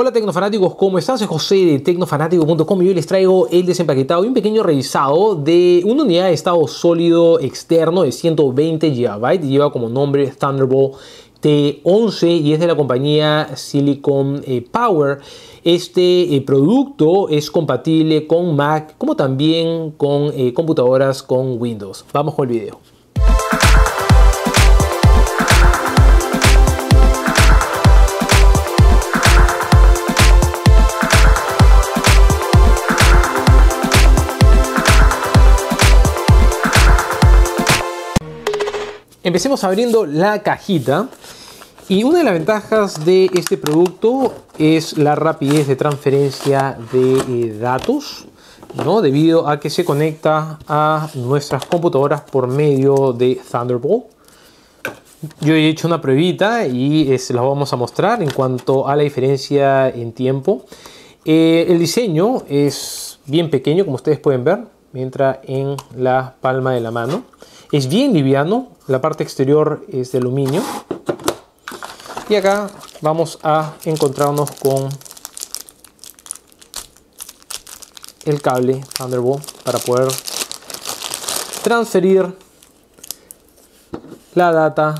Hola Tecnofanáticos, ¿cómo estás? Soy José de tecnofanático.com y hoy les traigo el desempaquetado y un pequeño revisado de una unidad de estado sólido externo de 120 GB. Lleva como nombre Thunderbolt T11 y es de la compañía Silicon eh, Power. Este eh, producto es compatible con Mac como también con eh, computadoras con Windows. Vamos con el video. Empecemos abriendo la cajita. Y una de las ventajas de este producto es la rapidez de transferencia de eh, datos, ¿no? debido a que se conecta a nuestras computadoras por medio de Thunderbolt. Yo he hecho una pruebita y eh, se la vamos a mostrar en cuanto a la diferencia en tiempo. Eh, el diseño es bien pequeño, como ustedes pueden ver, mientras en la palma de la mano. Es bien liviano, la parte exterior es de aluminio. Y acá vamos a encontrarnos con el cable Thunderbolt para poder transferir la data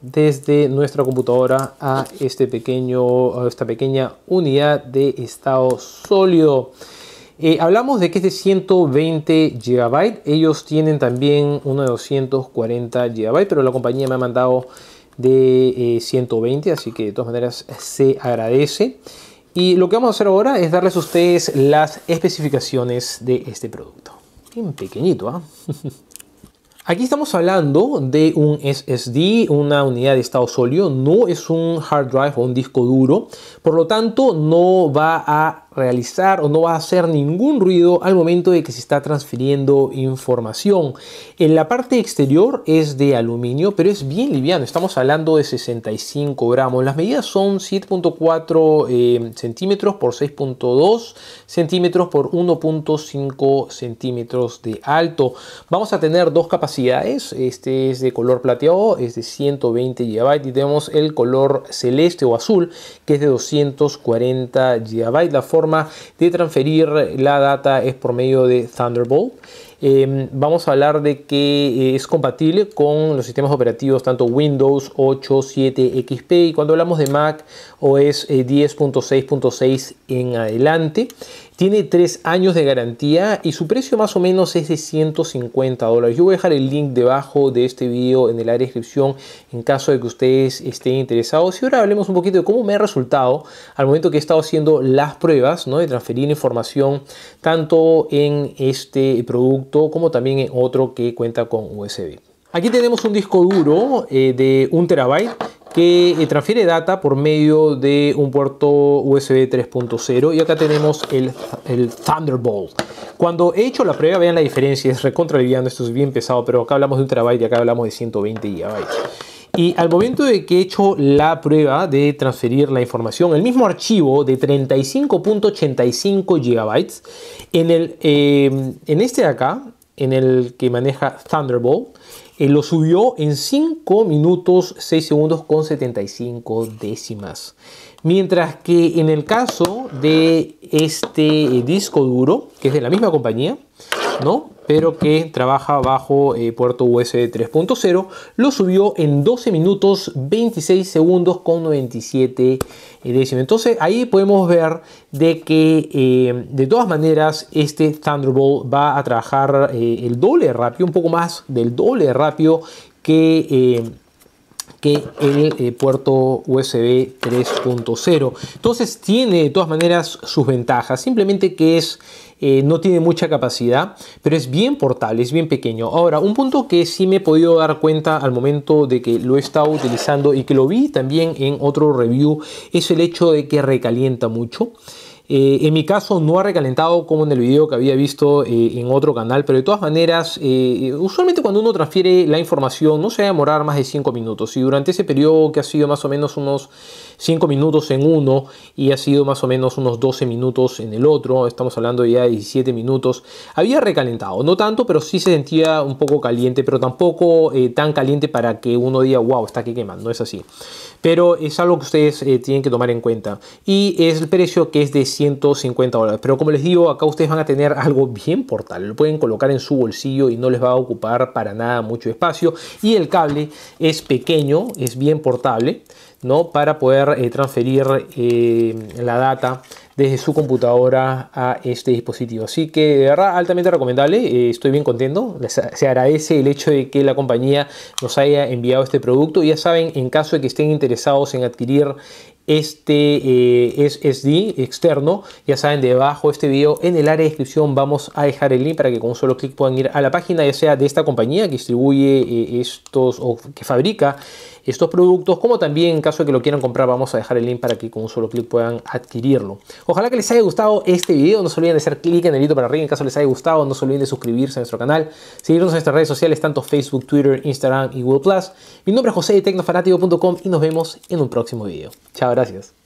desde nuestra computadora a este pequeño esta pequeña unidad de estado sólido. Eh, hablamos de que es de 120 GB. Ellos tienen también uno de 240 GB, pero la compañía me ha mandado de 120, eh, así que de todas maneras se agradece. Y lo que vamos a hacer ahora es darles a ustedes las especificaciones de este producto. Bien pequeñito, ¿ah? Aquí estamos hablando de un SSD, una unidad de estado sólido, no es un hard drive o un disco duro, por lo tanto no va a realizar o no va a hacer ningún ruido al momento de que se está transfiriendo información. En la parte exterior es de aluminio, pero es bien liviano. Estamos hablando de 65 gramos. Las medidas son 7.4 eh, centímetros por 6.2 centímetros por 1.5 centímetros de alto. Vamos a tener dos capacidades. Este es de color plateado, es de 120 GB y tenemos el color celeste o azul que es de 240 GB. La forma de transferir la data es por medio de Thunderbolt. Em, vamos a hablar de que eh, es compatible con los sistemas operativos tanto Windows 8, 7, XP y cuando hablamos de Mac o es 10.6.6 eh, en adelante. Tiene 3 años de garantía y su precio más o menos es de 150 dólares. Yo voy a dejar el link debajo de este video en el área descripción en caso de que ustedes estén interesados. Y ahora hablemos un poquito de cómo me ha resultado al momento que he estado haciendo las pruebas de transferir información tanto en este producto como también en otro que cuenta con USB. Aquí tenemos un disco duro eh, de 1 terabyte que eh, transfiere data por medio de un puerto USB 3.0 y acá tenemos el, Thunderbolt. Cuando he hecho la prueba, vean la diferencia, es recontra esto es bien pesado, pero acá hablamos de un terabyte y acá hablamos de 120 gigabytes. Y al momento de que he hecho la prueba de transferir la información, el mismo archivo de 35.85 gigabytes, en, eh, en este de acá, en el que maneja Thunderbolt, eh, lo subió en 5 minutos 6 segundos con 75 décimas. Mientras que en el caso de este eh, disco duro, que es de la misma compañía, ¿no? pero que trabaja bajo eh, puerto US 3.0, lo subió en 12 minutos 26 segundos con 97 décimas. Entonces ahí podemos ver de que eh, de todas maneras este Thunderbolt va a trabajar eh, el doble rápido, un poco más del doble rápido que que el eh, puerto USB 3.0. Entonces tiene de todas maneras sus ventajas, simplemente que es eh, no tiene mucha capacidad, pero es bien portable, es bien pequeño. Ahora, un punto que sí me he podido dar cuenta al momento de que lo he estado utilizando y que lo vi también en otro review es el hecho de que recalienta mucho. Eh, en mi caso no ha recalentado como en el video que había visto eh, en otro canal, pero de todas maneras, eh, usualmente cuando uno transfiere la información no se va a demorar más de 5 minutos. Y durante ese periodo que ha sido más o menos unos 5 minutos en uno y ha sido más o menos unos 12 minutos en el otro, estamos hablando ya de 17 minutos, había recalentado, no tanto, pero sí se sentía un poco caliente, pero tampoco tan caliente para que uno diga, wow, está aquí quemando, no es así. Pero es algo que ustedes tienen que tomar en cuenta. Y es el precio que es de 100 150 dólares. Pero como les digo, acá ustedes van a tener algo bien portable. Lo pueden colocar en su bolsillo y no les va a ocupar para nada mucho espacio. Y el cable es pequeño, es bien portable, ¿no? Para poder eh, transferir eh, la data desde su computadora a este dispositivo. Así que de altamente recomendable, eh, estoy bien contento, se agradece el hecho de que la compañía nos haya enviado este producto. Ya saben, en caso de que estén interesados en adquirir este eh, SSD externo. Ya saben, debajo de este video en el área de descripción vamos a dejar el link para que con un solo clic puedan ir a la página, ya sea de esta compañía que distribuye eh, estos o que fabrica estos productos, como también en caso de que lo quieran comprar, vamos a dejar el link para que con un solo clic puedan adquirirlo. Ojalá que les haya gustado este video, no se olviden de hacer clic en el hito para arriba en caso les haya gustado, no se olviden de suscribirse a nuestro canal, seguirnos en nuestras redes sociales, tanto Facebook, Twitter, Instagram y Google+. Mi nombre es José de Tecnofanático.com y nos vemos en un próximo video. Chao gracias.